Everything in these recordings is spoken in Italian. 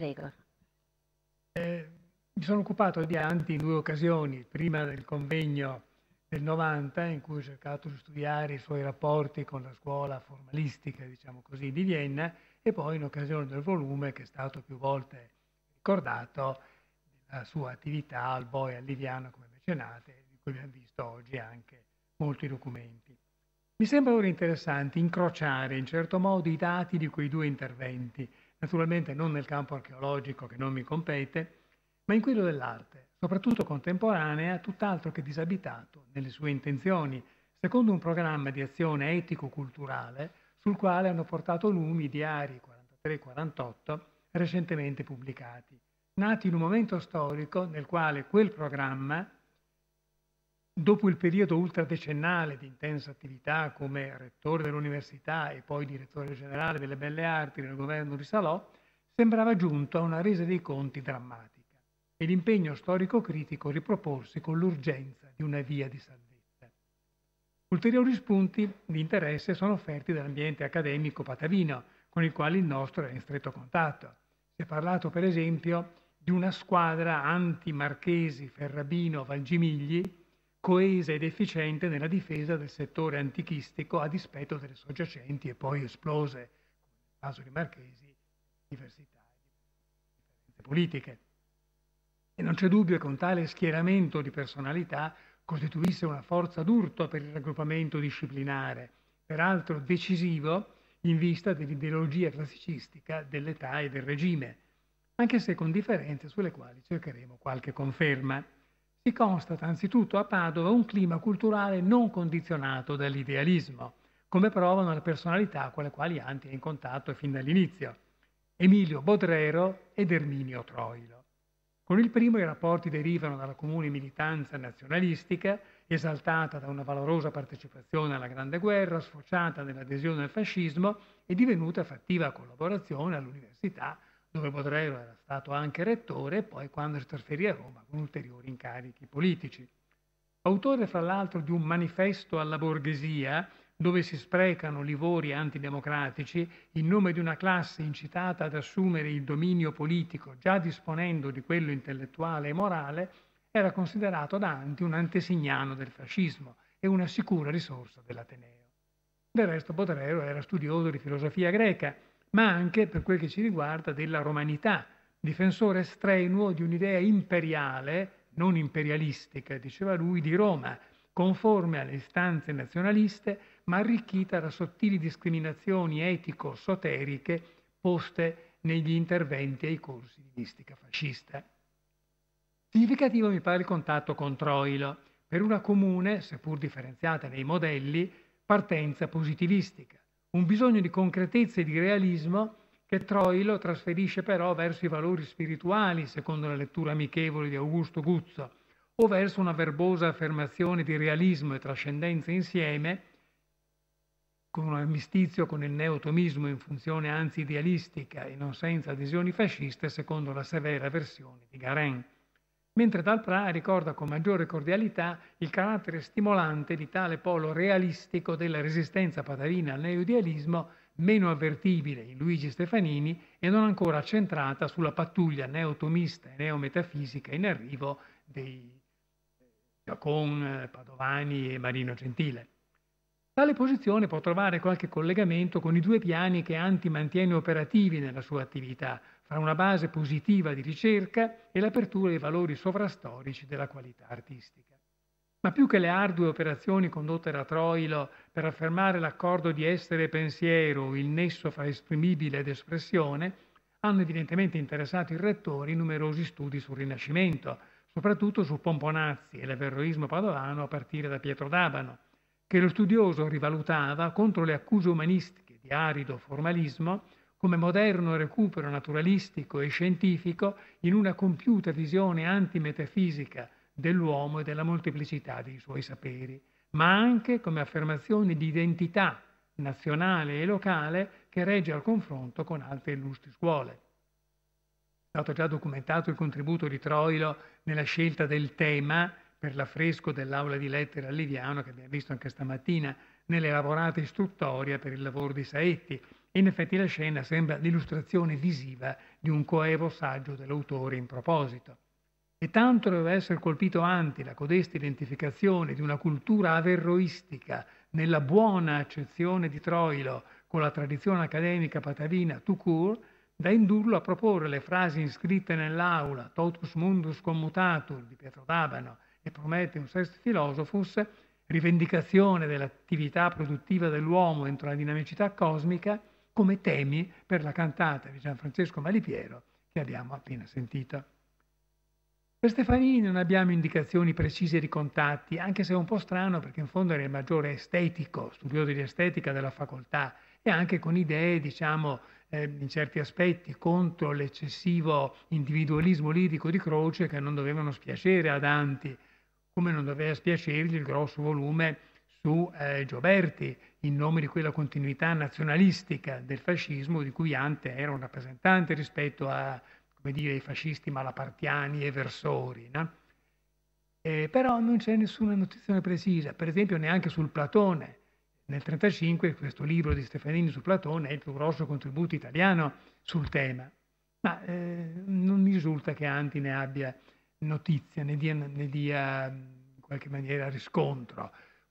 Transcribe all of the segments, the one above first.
Prego. Eh, mi sono occupato di Anti in due occasioni, prima del convegno del 90 in cui ho cercato di studiare i suoi rapporti con la scuola formalistica, diciamo così, di Vienna e poi in occasione del volume che è stato più volte ricordato, la sua attività al Boia al Liviano come mecenate, di cui abbiamo visto oggi anche molti documenti. Mi sembra ora interessante incrociare in certo modo i dati di quei due interventi, naturalmente non nel campo archeologico che non mi compete, ma in quello dell'arte, soprattutto contemporanea, tutt'altro che disabitato nelle sue intenzioni, secondo un programma di azione etico-culturale sul quale hanno portato lumi i diari 43-48 recentemente pubblicati, nati in un momento storico nel quale quel programma Dopo il periodo ultradecennale di intensa attività come rettore dell'università e poi direttore generale delle belle arti nel governo di Salò, sembrava giunto a una resa dei conti drammatica e l'impegno storico-critico riproporsi con l'urgenza di una via di salvezza. Ulteriori spunti di interesse sono offerti dall'ambiente accademico patavino, con il quale il nostro è in stretto contatto. Si è parlato, per esempio, di una squadra anti-marchesi Ferrabino-Valgimigli coesa ed efficiente nella difesa del settore antichistico a dispetto delle soggiacenti e poi esplose, come nel caso di Marchesi, diversità e politiche. E non c'è dubbio che un tale schieramento di personalità costituisse una forza d'urto per il raggruppamento disciplinare, peraltro decisivo in vista dell'ideologia classicistica dell'età e del regime, anche se con differenze sulle quali cercheremo qualche conferma si constata anzitutto a Padova un clima culturale non condizionato dall'idealismo, come provano le personalità con le quali Anti è in contatto fin dall'inizio, Emilio Bodrero ed Erminio Troilo. Con il primo i rapporti derivano dalla comune militanza nazionalistica, esaltata da una valorosa partecipazione alla Grande Guerra, sfociata nell'adesione al fascismo e divenuta fattiva collaborazione all'università dove Baudrero era stato anche rettore e poi quando si trasferì a Roma con ulteriori incarichi politici. Autore fra l'altro di un manifesto alla borghesia dove si sprecano livori antidemocratici in nome di una classe incitata ad assumere il dominio politico già disponendo di quello intellettuale e morale, era considerato da Anti un antesignano del fascismo e una sicura risorsa dell'Ateneo. Del resto Bodrero era studioso di filosofia greca ma anche, per quel che ci riguarda, della romanità, difensore strenuo di un'idea imperiale, non imperialistica, diceva lui, di Roma, conforme alle istanze nazionaliste, ma arricchita da sottili discriminazioni etico-soteriche poste negli interventi ai corsi di mistica fascista. Significativo mi pare il contatto con Troilo, per una comune, seppur differenziata nei modelli, partenza positivistica un bisogno di concretezza e di realismo che Troilo trasferisce però verso i valori spirituali, secondo la lettura amichevole di Augusto Guzzo, o verso una verbosa affermazione di realismo e trascendenza insieme, con un armistizio con il neotomismo in funzione anzi idealistica e non senza adesioni fasciste, secondo la severa versione di Garen mentre Dalprat ricorda con maggiore cordialità il carattere stimolante di tale polo realistico della resistenza padavina al neoidealismo meno avvertibile in Luigi Stefanini e non ancora centrata sulla pattuglia neotomista e neometafisica in arrivo dei Giacon, Padovani e Marino Gentile. Tale posizione può trovare qualche collegamento con i due piani che Anti mantiene operativi nella sua attività, fra una base positiva di ricerca e l'apertura ai valori sovrastorici della qualità artistica. Ma più che le ardue operazioni condotte da Troilo per affermare l'accordo di essere e pensiero, il nesso fra esprimibile ed espressione, hanno evidentemente interessato il rettore i numerosi studi sul Rinascimento, soprattutto su Pomponazzi e l'everroismo padovano a partire da Pietro d'Abano, che lo studioso rivalutava contro le accuse umanistiche di arido formalismo come moderno recupero naturalistico e scientifico in una compiuta visione antimetafisica dell'uomo e della molteplicità dei suoi saperi, ma anche come affermazione di identità nazionale e locale che regge al confronto con altre illustri scuole. È stato già documentato il contributo di Troilo nella scelta del tema per l'affresco dell'aula di lettere a Liviano, che abbiamo visto anche stamattina, nell'elaborata istruttoria per il lavoro di Saetti, in effetti la scena sembra l'illustrazione visiva di un coevo saggio dell'autore in proposito. E tanto doveva essere colpito la codesta identificazione di una cultura averroistica nella buona accezione di Troilo con la tradizione accademica patavina tout court, da indurlo a proporre le frasi inscritte nell'aula Totus mundus commutatur di Pietro D'Abano e Prometheus est philosophus, rivendicazione dell'attività produttiva dell'uomo entro la dinamicità cosmica, come temi per la cantata di Gianfrancesco Malipiero che abbiamo appena sentito. Per Stefanini non abbiamo indicazioni precise di contatti, anche se è un po' strano perché in fondo era il maggiore estetico, studioso di estetica della facoltà e anche con idee, diciamo, eh, in certi aspetti contro l'eccessivo individualismo lirico di Croce che non dovevano spiacere a Danti, come non doveva spiacergli il grosso volume su eh, Gioberti, in nome di quella continuità nazionalistica del fascismo di cui Ante era un rappresentante rispetto a, dire, ai fascisti malapartiani e versori. No? Eh, però non c'è nessuna notizia precisa, per esempio neanche sul Platone. Nel 1935 questo libro di Stefanini su Platone è il più grosso contributo italiano sul tema, ma eh, non mi risulta che Anti ne abbia notizia, ne dia, ne dia mm, in qualche maniera riscontro.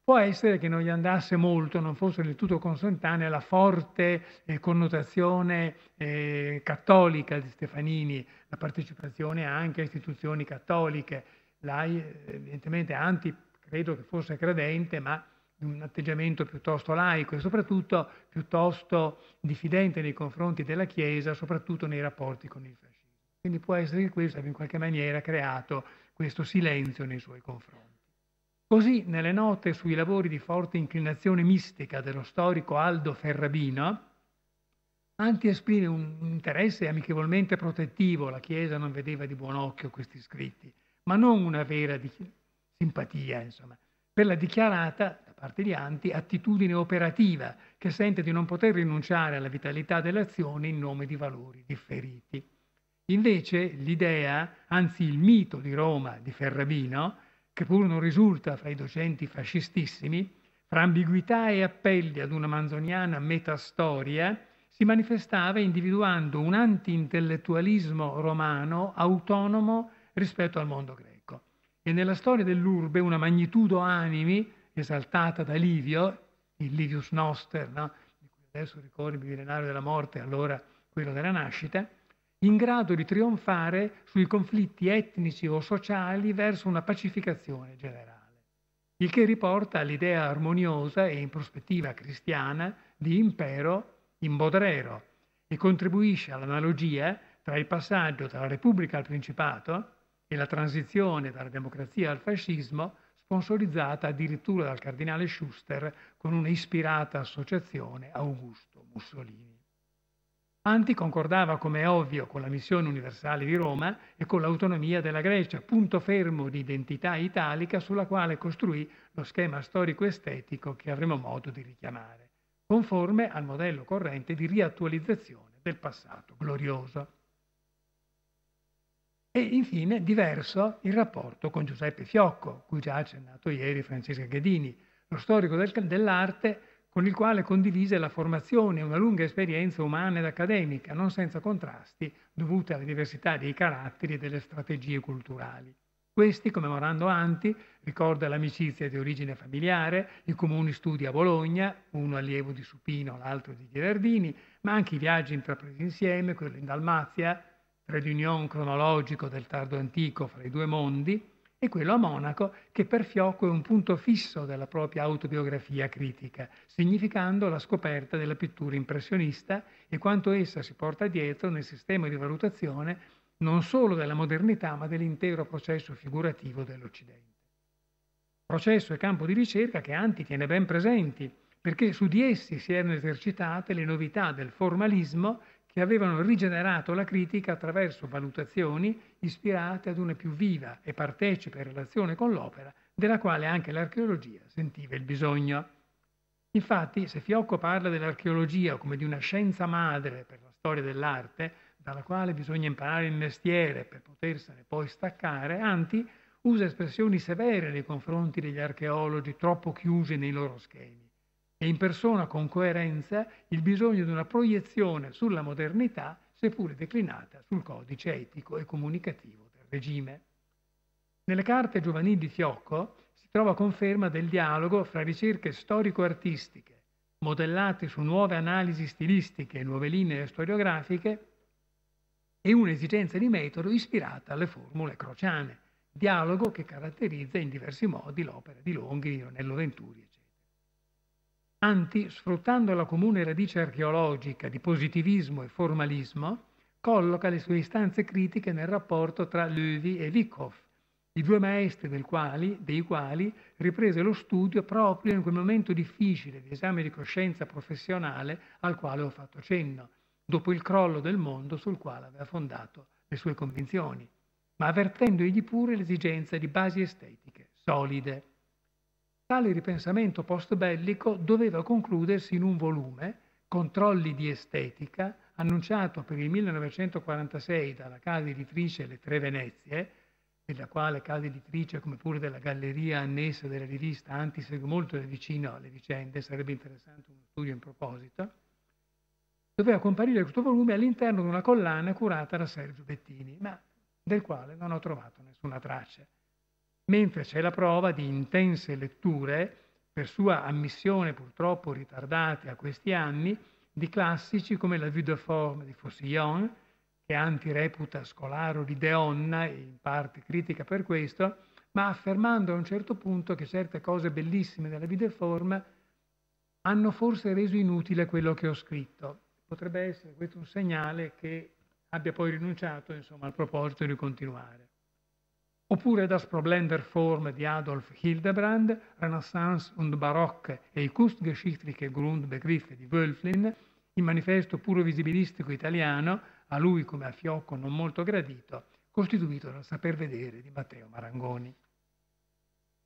Può essere che non gli andasse molto, non fosse del tutto consentanea la forte eh, connotazione eh, cattolica di Stefanini, la partecipazione anche a istituzioni cattoliche. Lai eh, evidentemente anti, credo che fosse credente, ma un atteggiamento piuttosto laico e soprattutto piuttosto diffidente nei confronti della Chiesa, soprattutto nei rapporti con il fascismo. Quindi può essere che questo abbia in qualche maniera creato questo silenzio nei suoi confronti. Così nelle note sui lavori di forte inclinazione mistica dello storico Aldo Ferrabino, Anti esprime un interesse amichevolmente protettivo, la Chiesa non vedeva di buon occhio questi scritti, ma non una vera simpatia, insomma, per la dichiarata, da parte di Anti, attitudine operativa, che sente di non poter rinunciare alla vitalità dell'azione in nome di valori differiti. Invece l'idea, anzi il mito di Roma di Ferrabino, che pur non risulta fra i docenti fascistissimi, fra ambiguità e appelli ad una manzoniana metastoria, si manifestava individuando un anti-intellettualismo romano autonomo rispetto al mondo greco. E nella storia dell'urbe una magnitudo animi, esaltata da Livio, il Livius Noster, no? adesso ricordi il millenario della morte, allora quello della nascita, in grado di trionfare sui conflitti etnici o sociali verso una pacificazione generale, il che riporta all'idea armoniosa e in prospettiva cristiana di impero in Bodrero e contribuisce all'analogia tra il passaggio dalla Repubblica al Principato e la transizione dalla democrazia al fascismo sponsorizzata addirittura dal cardinale Schuster con una ispirata associazione Augusto Mussolini. Anti concordava, come è ovvio, con la missione universale di Roma e con l'autonomia della Grecia, punto fermo di identità italica sulla quale costruì lo schema storico-estetico che avremo modo di richiamare, conforme al modello corrente di riattualizzazione del passato glorioso. E infine diverso il rapporto con Giuseppe Fiocco, cui già ha accennato ieri Francesca Ghedini, lo storico del, dell'arte con il quale condivise la formazione e una lunga esperienza umana ed accademica, non senza contrasti, dovuti alla diversità dei caratteri e delle strategie culturali. Questi, commemorando Anti, ricorda l'amicizia di origine familiare, i comuni studi a Bologna, uno allievo di Supino, l'altro di Gherardini, ma anche i viaggi intrapresi insieme, quello in Dalmazia, reunion cronologico del tardo antico fra i due mondi, e quello a Monaco, che per Fiocco è un punto fisso della propria autobiografia critica, significando la scoperta della pittura impressionista e quanto essa si porta dietro nel sistema di valutazione non solo della modernità, ma dell'intero processo figurativo dell'Occidente. Processo e campo di ricerca che Anti tiene ben presenti, perché su di essi si erano esercitate le novità del formalismo che avevano rigenerato la critica attraverso valutazioni ispirate ad una più viva e partecipe relazione con l'opera, della quale anche l'archeologia sentiva il bisogno. Infatti, se Fiocco parla dell'archeologia come di una scienza madre per la storia dell'arte, dalla quale bisogna imparare il mestiere per potersene poi staccare, Anti usa espressioni severe nei confronti degli archeologi troppo chiusi nei loro schemi e impersona con coerenza il bisogno di una proiezione sulla modernità, seppure declinata sul codice etico e comunicativo del regime. Nelle carte giovanili di Fiocco si trova conferma del dialogo fra ricerche storico-artistiche, modellate su nuove analisi stilistiche e nuove linee storiografiche, e un'esigenza di metodo ispirata alle formule crociane, dialogo che caratterizza in diversi modi l'opera di Longhi, Ronello Venturi, Anti, sfruttando la comune radice archeologica di positivismo e formalismo, colloca le sue istanze critiche nel rapporto tra Löwy e Wyckoff, i due maestri quali, dei quali riprese lo studio proprio in quel momento difficile di esame di coscienza professionale al quale ho fatto cenno, dopo il crollo del mondo sul quale aveva fondato le sue convinzioni, ma avvertendo egli pure l'esigenza di basi estetiche solide. Tale ripensamento post-bellico doveva concludersi in un volume, Controlli di estetica, annunciato per il 1946 dalla casa editrice Le Tre Venezie, della quale casa editrice, come pure della galleria annessa della rivista Anti, Antiseg, molto da vicino alle vicende, sarebbe interessante uno studio in proposito, doveva comparire questo volume all'interno di una collana curata da Sergio Bettini, ma del quale non ho trovato nessuna traccia mentre c'è la prova di intense letture, per sua ammissione purtroppo ritardate a questi anni, di classici come la Vue de Forme di Fossillon, che Anti reputa scolaro di Deonna e in parte critica per questo, ma affermando a un certo punto che certe cose bellissime della Vue de Forme hanno forse reso inutile quello che ho scritto. Potrebbe essere questo un segnale che abbia poi rinunciato insomma, al proposito di continuare oppure Das Problem Form di Adolf Hildebrand, Renaissance und Barocke e i Kunstgeschichtliche Grundbegriffe di Wölflin, il manifesto puro visibilistico italiano, a lui come a Fiocco non molto gradito, costituito dal saper vedere di Matteo Marangoni.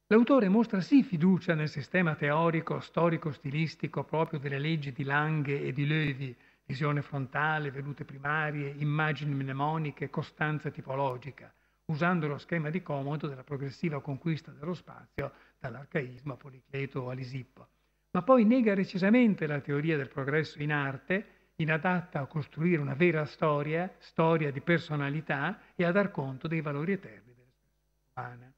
L'autore mostra sì fiducia nel sistema teorico, storico-stilistico proprio delle leggi di Lange e di Löwy, visione frontale, vedute primarie, immagini mnemoniche, costanza tipologica – usando lo schema di Comodo della progressiva conquista dello spazio dall'arcaismo a Policleto o a Lisippo. Ma poi nega recisamente la teoria del progresso in arte, inadatta a costruire una vera storia, storia di personalità e a dar conto dei valori eterni della storia umana.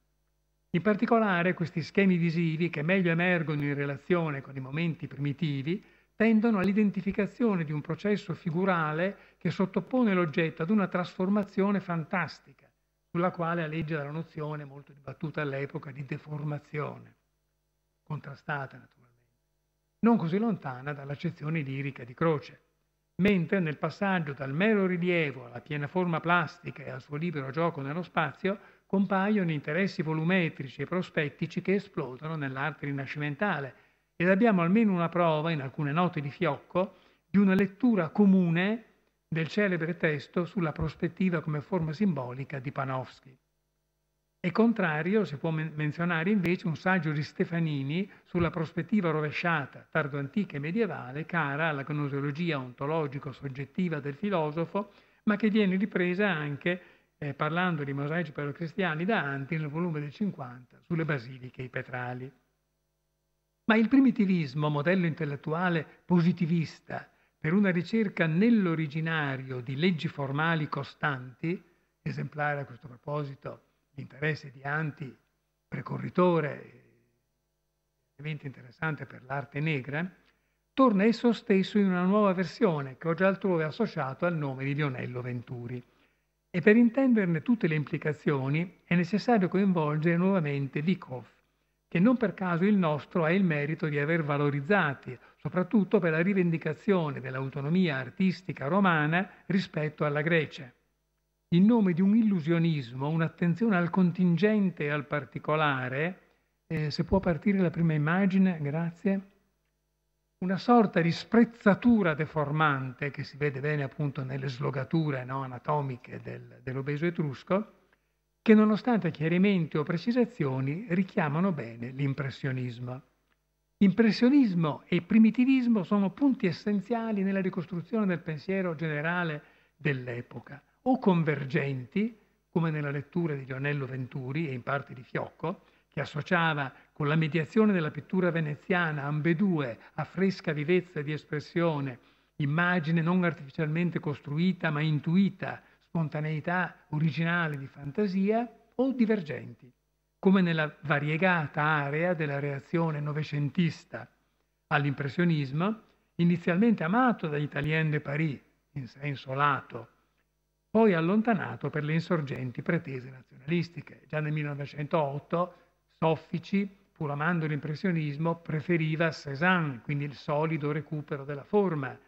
In particolare questi schemi visivi che meglio emergono in relazione con i momenti primitivi tendono all'identificazione di un processo figurale che sottopone l'oggetto ad una trasformazione fantastica sulla quale alleggia la nozione molto dibattuta all'epoca di deformazione, contrastata naturalmente, non così lontana dall'accezione lirica di croce, mentre nel passaggio dal mero rilievo alla piena forma plastica e al suo libero gioco nello spazio compaiono interessi volumetrici e prospettici che esplodono nell'arte rinascimentale ed abbiamo almeno una prova in alcune note di Fiocco di una lettura comune del celebre testo sulla prospettiva come forma simbolica di Panofsky. E contrario si può men menzionare invece un saggio di Stefanini sulla prospettiva rovesciata, tardoantica e medievale, cara alla gnoseologia ontologico-soggettiva del filosofo, ma che viene ripresa anche, eh, parlando di mosaici paleocristiani, da Anti nel volume del 50 sulle basiliche e i petrali. Ma il primitivismo, modello intellettuale positivista, per una ricerca nell'originario di leggi formali costanti, esemplare a questo proposito l'interesse di Anti, precorritore, evento interessante per l'arte negra, torna esso stesso in una nuova versione che ho già altrove associato al nome di Lionello Venturi. E per intenderne tutte le implicazioni è necessario coinvolgere nuovamente Dikoff e non per caso il nostro ha il merito di aver valorizzati, soprattutto per la rivendicazione dell'autonomia artistica romana rispetto alla Grecia. In nome di un illusionismo, un'attenzione al contingente e al particolare, eh, se può partire la prima immagine, grazie, una sorta di sprezzatura deformante che si vede bene appunto nelle slogature no, anatomiche del, dell'obeso etrusco, che nonostante chiarimenti o precisazioni richiamano bene l'impressionismo. Impressionismo e primitivismo sono punti essenziali nella ricostruzione del pensiero generale dell'epoca, o convergenti, come nella lettura di Lionello Venturi e in parte di Fiocco, che associava con la mediazione della pittura veneziana ambedue a fresca vivezza di espressione, immagine non artificialmente costruita ma intuita spontaneità originale di fantasia o divergenti, come nella variegata area della reazione novecentista all'impressionismo, inizialmente amato dagli Italien de Paris in senso lato, poi allontanato per le insorgenti pretese nazionalistiche. Già nel 1908 Soffici, pur amando l'impressionismo, preferiva Cézanne, quindi il solido recupero della forma,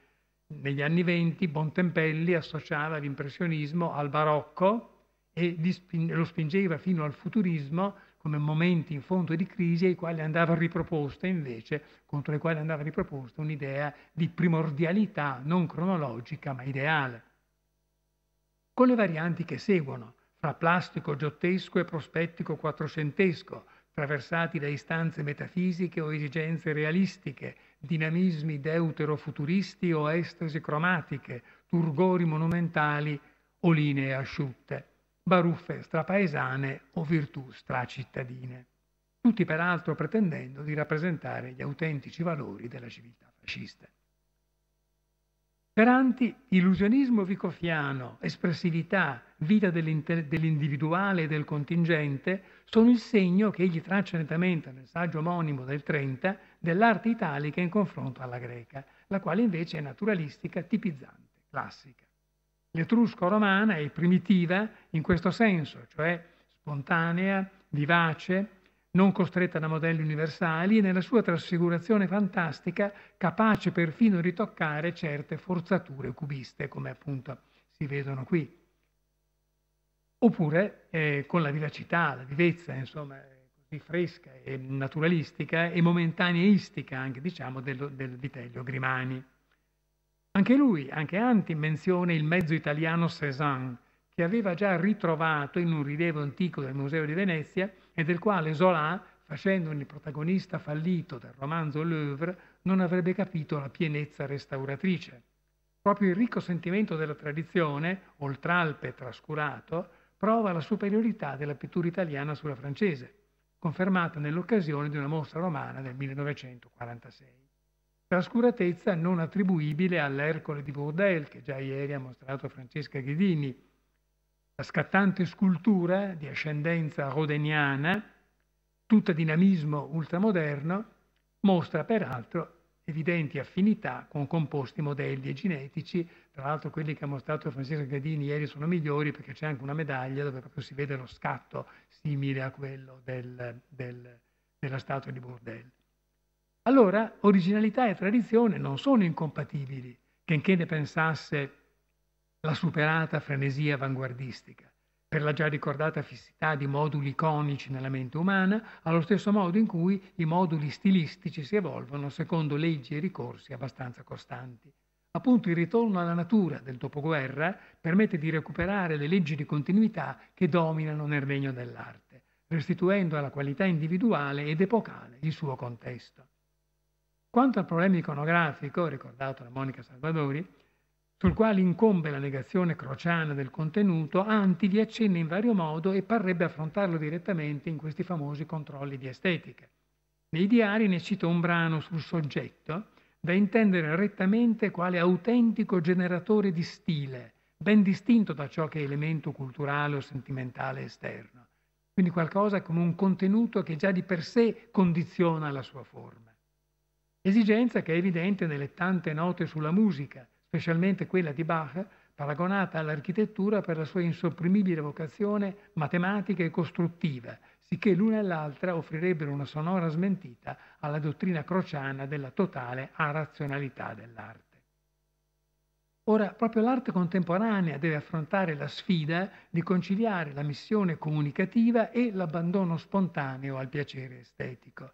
negli anni venti Bontempelli associava l'impressionismo al barocco e lo spingeva fino al futurismo come momenti in fondo di crisi ai quali andava riproposta invece, contro i quali andava riproposta un'idea di primordialità non cronologica ma ideale. Con le varianti che seguono, fra plastico giottesco e prospettico quattrocentesco, traversati da istanze metafisiche o esigenze realistiche, dinamismi deuterofuturisti o estasi cromatiche, turgori monumentali o linee asciutte, baruffe strapaesane o virtù stracittadine, tutti peraltro pretendendo di rappresentare gli autentici valori della civiltà fascista. Per Anti, illusionismo vicofiano, espressività, vita dell'individuale e del contingente sono il segno che egli traccia nettamente nel saggio omonimo del 30 dell'arte italica in confronto alla greca, la quale invece è naturalistica, tipizzante, classica. L'etrusco romana è primitiva in questo senso, cioè spontanea, vivace, non costretta da modelli universali e nella sua trasfigurazione fantastica capace perfino di ritoccare certe forzature cubiste, come appunto si vedono qui oppure eh, con la vivacità, la vivezza, insomma, così fresca e naturalistica e momentaneistica anche, diciamo, del, del Vitello Grimani. Anche lui, anche Anti, menziona il mezzo italiano Cézanne, che aveva già ritrovato in un rilievo antico del Museo di Venezia e del quale Zola, facendone il protagonista fallito del romanzo L'Oeuvre, non avrebbe capito la pienezza restauratrice. Proprio il ricco sentimento della tradizione, oltralpe trascurato, prova la superiorità della pittura italiana sulla francese, confermata nell'occasione di una mostra romana del 1946. Trascuratezza non attribuibile all'Ercole di Bourdel, che già ieri ha mostrato Francesca Ghedini, la scattante scultura di ascendenza rodeniana, tutta dinamismo ultramoderno, mostra peraltro evidenti affinità con composti modelli e genetici, tra l'altro quelli che ha mostrato Francesco Gradini ieri sono migliori perché c'è anche una medaglia dove proprio si vede lo scatto simile a quello del, del, della statua di Bourdel. Allora, originalità e tradizione non sono incompatibili, che ne pensasse la superata frenesia avanguardistica per la già ricordata fissità di moduli iconici nella mente umana, allo stesso modo in cui i moduli stilistici si evolvono secondo leggi e ricorsi abbastanza costanti. Appunto il ritorno alla natura del dopoguerra permette di recuperare le leggi di continuità che dominano nel regno dell'arte, restituendo alla qualità individuale ed epocale il suo contesto. Quanto al problema iconografico, ricordato da Monica Salvadori, sul quale incombe la negazione crociana del contenuto, Anti vi accenna in vario modo e parrebbe affrontarlo direttamente in questi famosi controlli di estetica. Nei diari ne cita un brano sul soggetto, da intendere rettamente quale autentico generatore di stile, ben distinto da ciò che è elemento culturale o sentimentale esterno. Quindi qualcosa come un contenuto che già di per sé condiziona la sua forma. Esigenza che è evidente nelle tante note sulla musica, specialmente quella di Bach, paragonata all'architettura per la sua insopprimibile vocazione matematica e costruttiva, sicché l'una e l'altra offrirebbero una sonora smentita alla dottrina crociana della totale arazionalità dell'arte. Ora, proprio l'arte contemporanea deve affrontare la sfida di conciliare la missione comunicativa e l'abbandono spontaneo al piacere estetico.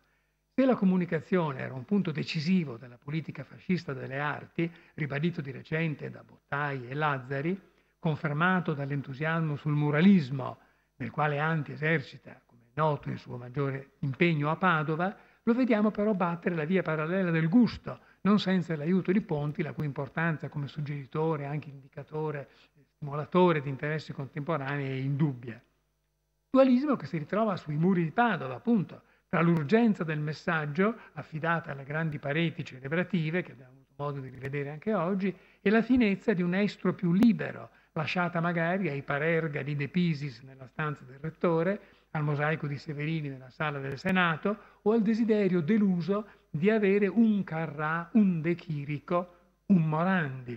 Se la comunicazione era un punto decisivo della politica fascista delle arti, ribadito di recente da Bottai e Lazzari, confermato dall'entusiasmo sul muralismo, nel quale Anti esercita, come è noto, il suo maggiore impegno a Padova, lo vediamo però battere la via parallela del gusto, non senza l'aiuto di Ponti, la cui importanza come suggeritore, anche indicatore, stimolatore di interessi contemporanei è indubbia. Dualismo che si ritrova sui muri di Padova, appunto, tra l'urgenza del messaggio, affidata alle grandi pareti celebrative, che abbiamo avuto modo di rivedere anche oggi, e la finezza di un estro più libero, lasciata magari ai parerga di De Pisis nella stanza del rettore, al mosaico di Severini nella sala del Senato o al desiderio deluso di avere un Carrà, un De Chirico, un Morandi.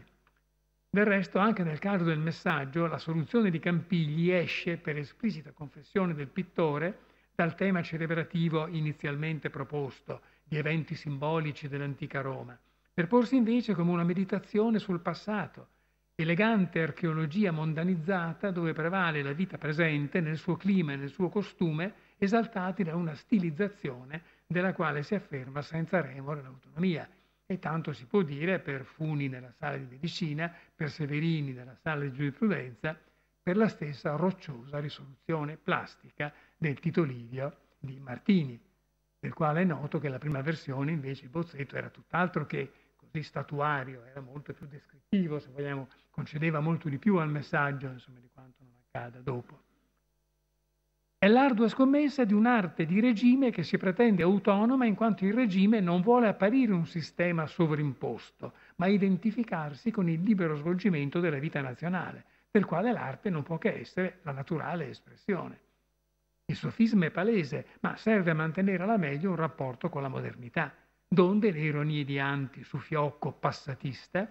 Del resto, anche nel caso del messaggio, la soluzione di Campigli esce, per esplicita confessione del pittore, dal tema celebrativo inizialmente proposto di eventi simbolici dell'antica Roma, per porsi invece come una meditazione sul passato, elegante archeologia mondanizzata dove prevale la vita presente nel suo clima e nel suo costume, esaltati da una stilizzazione della quale si afferma senza remore l'autonomia. E tanto si può dire per Funi nella sala di medicina, per Severini nella sala di giurisprudenza, per la stessa rocciosa risoluzione plastica del Tito Livio di Martini, del quale è noto che la prima versione invece il bozzetto era tutt'altro che così statuario, era molto più descrittivo, se vogliamo, concedeva molto di più al messaggio insomma, di quanto non accada dopo. È l'ardua scommessa di un'arte di regime che si pretende autonoma in quanto il regime non vuole apparire un sistema sovrimposto, ma identificarsi con il libero svolgimento della vita nazionale, del quale l'arte non può che essere la naturale espressione. Il sofisma è palese, ma serve a mantenere alla meglio un rapporto con la modernità, donde le ironie di Anti su fiocco passatista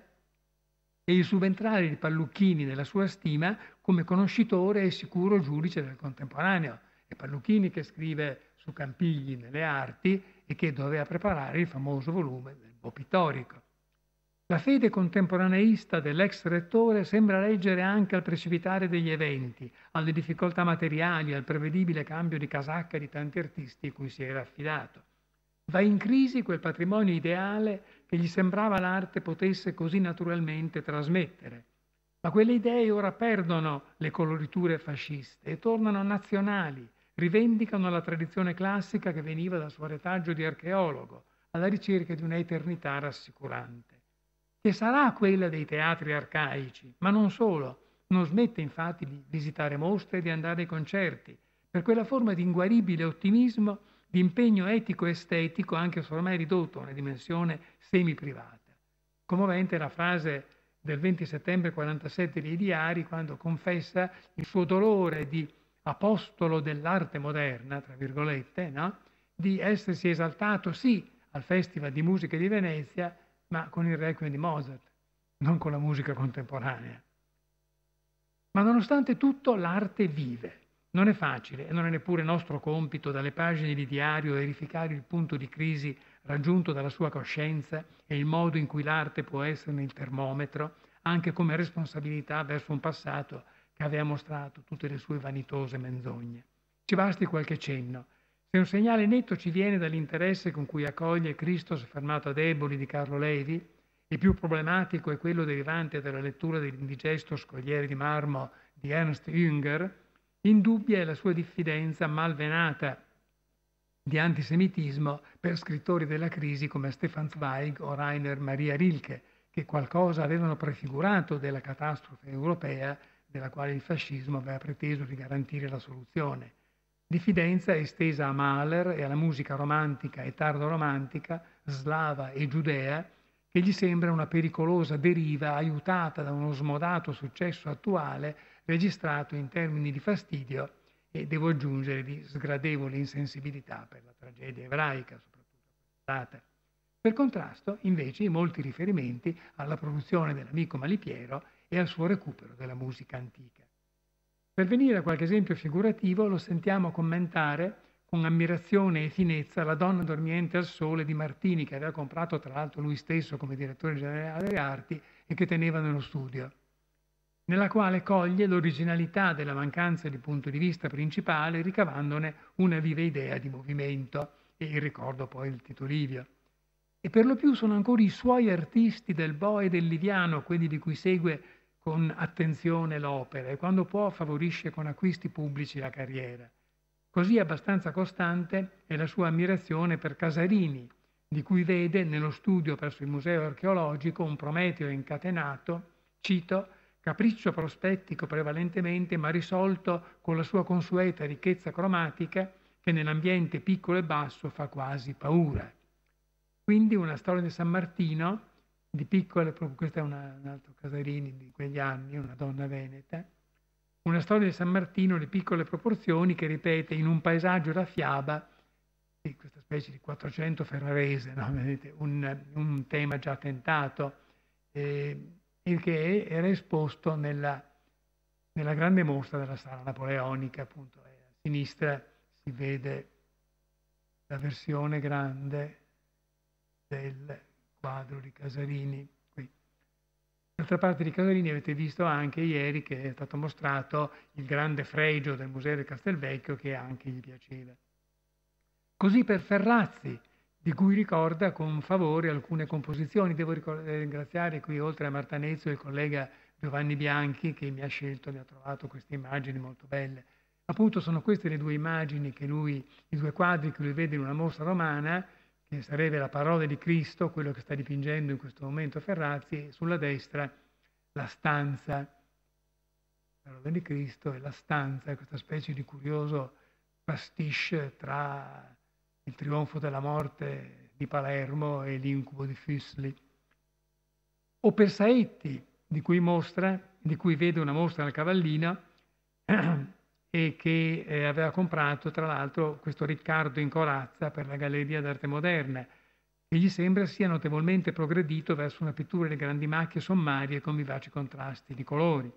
e il subentrare di Pallucchini nella sua stima come conoscitore e sicuro giudice del contemporaneo. È Pallucchini che scrive su Campigli nelle arti e che doveva preparare il famoso volume del Bo Pittorico. La fede contemporaneista dell'ex rettore sembra leggere anche al precipitare degli eventi, alle difficoltà materiali, al prevedibile cambio di casacca di tanti artisti cui si era affidato. Va in crisi quel patrimonio ideale che gli sembrava l'arte potesse così naturalmente trasmettere. Ma quelle idee ora perdono le coloriture fasciste e tornano nazionali, rivendicano la tradizione classica che veniva dal suo retaggio di archeologo, alla ricerca di una eternità rassicurante che sarà quella dei teatri arcaici, ma non solo. Non smette infatti di visitare mostre e di andare ai concerti, per quella forma di inguaribile ottimismo, di impegno etico-estetico, anche se ormai ridotto a una dimensione semi-privata. Commovente la frase del 20 settembre 47 dei diari, quando confessa il suo dolore di apostolo dell'arte moderna, tra virgolette, no? di essersi esaltato sì al Festival di Musica di Venezia, ma con il requiem di Mozart, non con la musica contemporanea. Ma nonostante tutto l'arte vive. Non è facile e non è neppure nostro compito dalle pagine di diario verificare il punto di crisi raggiunto dalla sua coscienza e il modo in cui l'arte può essere il termometro, anche come responsabilità verso un passato che aveva mostrato tutte le sue vanitose menzogne. Ci basti qualche cenno se un segnale netto ci viene dall'interesse con cui accoglie Cristo sfermato a deboli di Carlo Levi, il più problematico è quello derivante dalla lettura dell'indigesto Scogliere di marmo di Ernst Jünger, indubbia è la sua diffidenza malvenata di antisemitismo per scrittori della crisi come Stefan Zweig o Rainer Maria Rilke, che qualcosa avevano prefigurato della catastrofe europea della quale il fascismo aveva preteso di garantire la soluzione diffidenza estesa a Mahler e alla musica romantica e tardo-romantica, slava e giudea, che gli sembra una pericolosa deriva aiutata da uno smodato successo attuale registrato in termini di fastidio e, devo aggiungere, di sgradevole insensibilità per la tragedia ebraica, soprattutto. data. Per contrasto, invece, i molti riferimenti alla produzione dell'amico Malipiero e al suo recupero della musica antica. Per venire a qualche esempio figurativo lo sentiamo commentare con ammirazione e finezza la donna dormiente al sole di Martini che aveva comprato tra l'altro lui stesso come direttore generale delle arti e che teneva nello studio, nella quale coglie l'originalità della mancanza di punto di vista principale ricavandone una viva idea di movimento e il ricordo poi il Tito Livio. E per lo più sono ancora i suoi artisti del Boe e del Liviano, quelli di cui segue con attenzione l'opera e quando può favorisce con acquisti pubblici la carriera. Così abbastanza costante è la sua ammirazione per Casarini, di cui vede nello studio presso il Museo archeologico un Prometeo incatenato, cito, capriccio prospettico prevalentemente, ma risolto con la sua consueta ricchezza cromatica che nell'ambiente piccolo e basso fa quasi paura. Quindi una storia di San Martino di piccole, proprio questa è una, un altro Casarini di quegli anni, una donna veneta, una storia di San Martino, di piccole proporzioni che ripete in un paesaggio da fiaba, di questa specie di 400 ferrarese, no? un, un, tema già tentato, eh, il che era esposto nella, nella, grande mostra della sala napoleonica, appunto eh, a sinistra si vede la versione grande del quadro di Casarini. D'altra parte di Casarini avete visto anche ieri che è stato mostrato il grande fregio del Museo del Castelvecchio che anche gli piaceva. Così per Ferrazzi, di cui ricorda con favore alcune composizioni. Devo eh, ringraziare qui, oltre a Martanezzo, il collega Giovanni Bianchi che mi ha scelto, mi ha trovato queste immagini molto belle. Appunto sono queste le due immagini che lui, i due quadri che lui vede in una mostra romana che sarebbe la parola di Cristo, quello che sta dipingendo in questo momento Ferrazzi, e sulla destra la stanza, la parola di Cristo e la stanza, questa specie di curioso pastiche tra il trionfo della morte di Palermo e l'incubo di Fusli. O per Saetti, di cui, mostra, di cui vede una mostra alla Cavallina, e che eh, aveva comprato tra l'altro questo Riccardo in corazza per la Galleria d'arte moderna, che gli sembra sia notevolmente progredito verso una pittura di grandi macchie sommarie con vivaci contrasti di colori.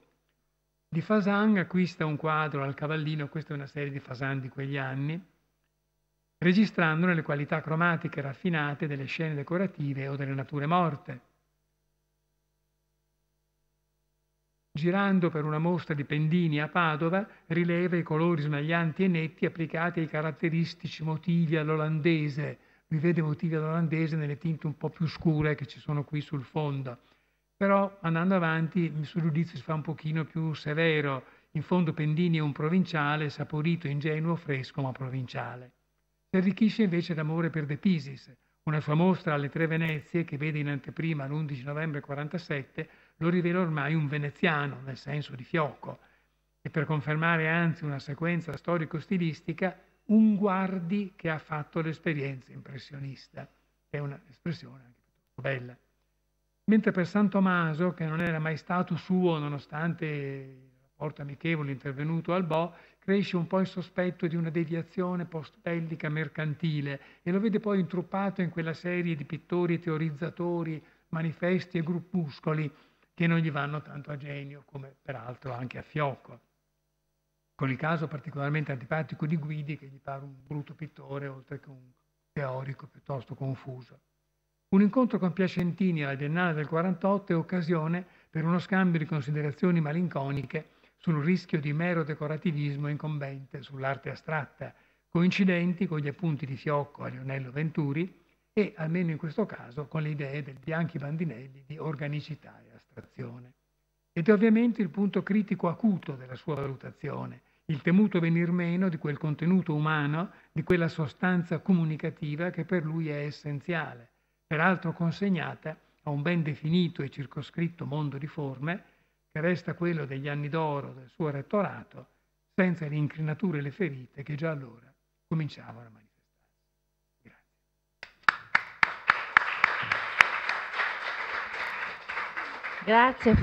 Di Fasan acquista un quadro al cavallino, questa è una serie di Fasan di quegli anni, registrandone le qualità cromatiche raffinate delle scene decorative o delle nature morte. Girando per una mostra di pendini a Padova, rileva i colori smaglianti e netti applicati ai caratteristici motivi all'olandese. Vi vede motivi all'olandese nelle tinte un po' più scure che ci sono qui sul fondo. Però andando avanti il suo giudizio si fa un pochino più severo. In fondo Pendini è un provinciale, saporito, ingenuo, fresco ma provinciale. Si arricchisce invece l'amore per De Pisis, una sua mostra alle Tre Venezie che vede in anteprima l'11 novembre 1947 lo rivela ormai un veneziano nel senso di Fiocco e per confermare anzi una sequenza storico-stilistica un guardi che ha fatto l'esperienza impressionista. È un'espressione anche molto bella. Mentre per San Tommaso, che non era mai stato suo nonostante il rapporto amichevole intervenuto al Bo, cresce un po' il sospetto di una deviazione post-bellica mercantile e lo vede poi intruppato in quella serie di pittori e teorizzatori, manifesti e gruppuscoli che non gli vanno tanto a genio come peraltro anche a Fiocco. Con il caso particolarmente antipatico di Guidi, che gli pare un brutto pittore oltre che un teorico piuttosto confuso. Un incontro con Piacentini alla Biennale del 48 è occasione per uno scambio di considerazioni malinconiche sul rischio di mero decorativismo incombente sull'arte astratta, coincidenti con gli appunti di Fiocco a Lionello Venturi e, almeno in questo caso, con le idee del Bianchi Bandinelli di organicità valutazione. Ed è ovviamente il punto critico acuto della sua valutazione, il temuto venir meno di quel contenuto umano, di quella sostanza comunicativa che per lui è essenziale, peraltro consegnata a un ben definito e circoscritto mondo di forme, che resta quello degli anni d'oro del suo rettorato, senza le incrinature e le ferite che già allora cominciavano a manifestare. Grazie